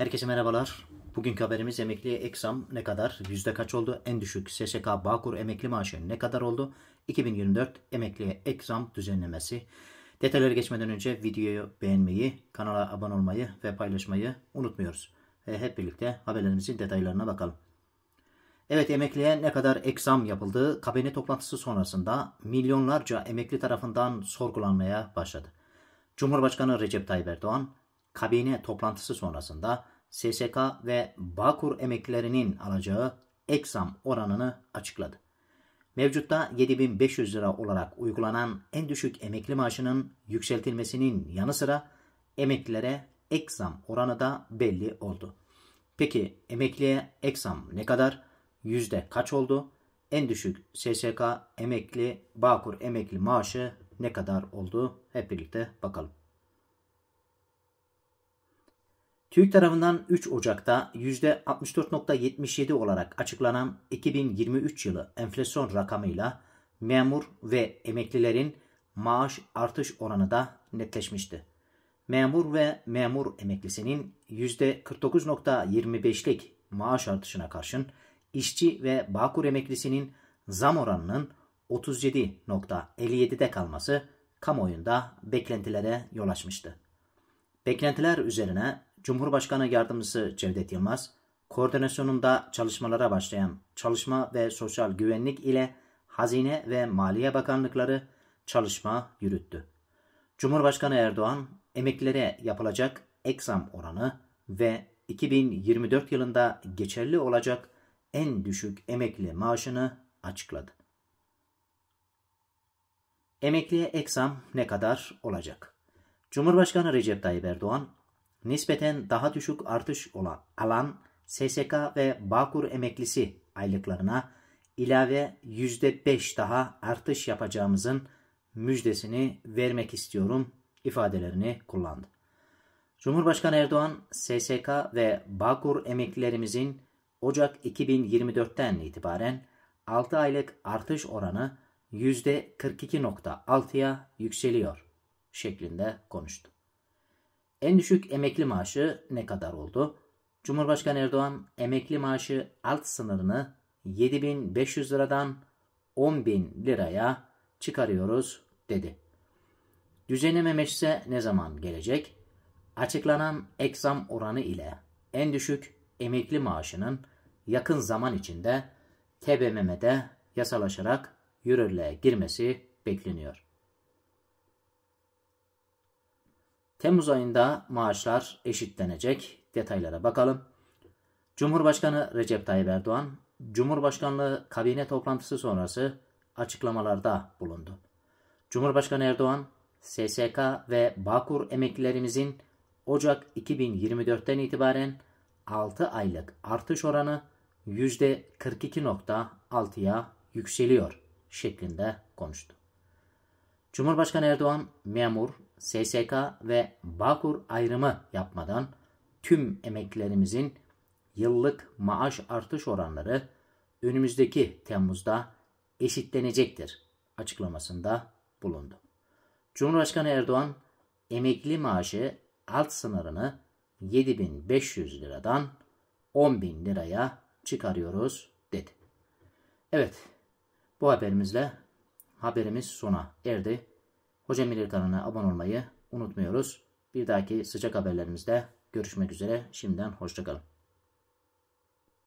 Herkese merhabalar. Bugünkü haberimiz emekliye eksam ne kadar, yüzde kaç oldu, en düşük SSK Bağkur emekli maaşı ne kadar oldu, 2024 emekliye eksam düzenlemesi. Detayları geçmeden önce videoyu beğenmeyi, kanala abone olmayı ve paylaşmayı unutmuyoruz. Ve hep birlikte haberlerimizin detaylarına bakalım. Evet emekliye ne kadar eksam zam yapıldığı kabine toplantısı sonrasında milyonlarca emekli tarafından sorgulanmaya başladı. Cumhurbaşkanı Recep Tayyip Erdoğan, kabine toplantısı sonrasında SSK ve Bağkur emeklilerinin alacağı ek zam oranını açıkladı. Mevcutta 7500 lira olarak uygulanan en düşük emekli maaşının yükseltilmesinin yanı sıra emeklilere ek zam oranı da belli oldu. Peki emekliye ek zam ne kadar? Yüzde kaç oldu? En düşük SSK emekli, Bağkur emekli maaşı ne kadar oldu? Hep birlikte bakalım. TÜİK tarafından 3 Ocak'ta %64.77 olarak açıklanan 2023 yılı enflasyon rakamıyla memur ve emeklilerin maaş artış oranı da netleşmişti. Memur ve memur emeklisinin %49.25'lik maaş artışına karşın işçi ve Bağkur emeklisinin zam oranının 37.57'de kalması kamuoyunda beklentilere yol açmıştı. Beklentiler üzerine Cumhurbaşkanı Yardımcısı Cevdet Yılmaz, koordinasyonunda çalışmalara başlayan Çalışma ve Sosyal Güvenlik ile Hazine ve Maliye Bakanlıkları çalışma yürüttü. Cumhurbaşkanı Erdoğan, emeklilere yapılacak ek zam oranı ve 2024 yılında geçerli olacak en düşük emekli maaşını açıkladı. Emekliye ek zam ne kadar olacak? Cumhurbaşkanı Recep Tayyip Erdoğan, nispeten daha düşük artış olan alan SSK ve Bağkur emeklisi aylıklarına ilave %5 daha artış yapacağımızın müjdesini vermek istiyorum ifadelerini kullandı. Cumhurbaşkanı Erdoğan, SSK ve Bağkur emeklilerimizin Ocak 2024'ten itibaren 6 aylık artış oranı %42.6'ya yükseliyor şeklinde konuştu. En düşük emekli maaşı ne kadar oldu? Cumhurbaşkanı Erdoğan emekli maaşı alt sınırını 7500 liradan 10.000 liraya çıkarıyoruz dedi. Düzenlememişse ne zaman gelecek? Açıklanan ek oranı ile en düşük emekli maaşının yakın zaman içinde TBMM'de yasalaşarak yürürlüğe girmesi bekleniyor. Temmuz ayında maaşlar eşitlenecek. Detaylara bakalım. Cumhurbaşkanı Recep Tayyip Erdoğan, Cumhurbaşkanlığı kabine toplantısı sonrası açıklamalarda bulundu. Cumhurbaşkanı Erdoğan, SSK ve Bağkur emeklilerimizin Ocak 2024'ten itibaren 6 aylık artış oranı %42.6'ya yükseliyor şeklinde konuştu. Cumhurbaşkanı Erdoğan memur, SSK ve Bağkur ayrımı yapmadan tüm emeklilerimizin yıllık maaş artış oranları önümüzdeki Temmuz'da eşitlenecektir açıklamasında bulundu. Cumhurbaşkanı Erdoğan emekli maaşı alt sınırını 7500 liradan 10.000 liraya çıkarıyoruz dedi. Evet bu haberimizle haberimiz sona erdi. Hoca Milir kanalına abone olmayı unutmuyoruz. Bir dahaki sıcak haberlerimizde görüşmek üzere. Şimdiden hoşçakalın.